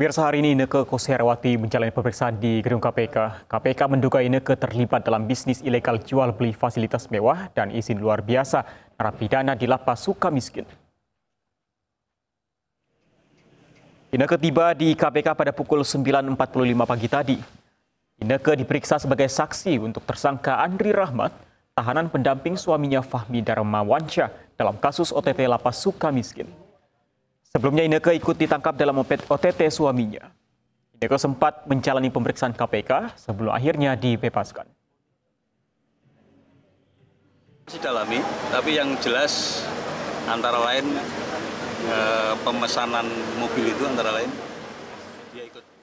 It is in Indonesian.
Pemirsa hari ini Ineke Koserawati menjalani pemeriksaan di gedung KPK. KPK menduga Ineke terlibat dalam bisnis ilegal jual beli fasilitas mewah dan izin luar biasa narapidana di lapas suka miskin. Ineke tiba di KPK pada pukul 9.45 pagi tadi. Ineke diperiksa sebagai saksi untuk tersangka Andri Rahmat, tahanan pendamping suaminya Fahmi Darmawansyah dalam kasus OTT Lapas Suka Miskin. Sebelumnya Ineke ikut ditangkap dalam OTT suaminya. Ineke sempat menjalani pemeriksaan KPK sebelum akhirnya dibebaskan. Masih dalami, tapi yang jelas antara lain eh, pemesanan mobil itu antara lain dia ikut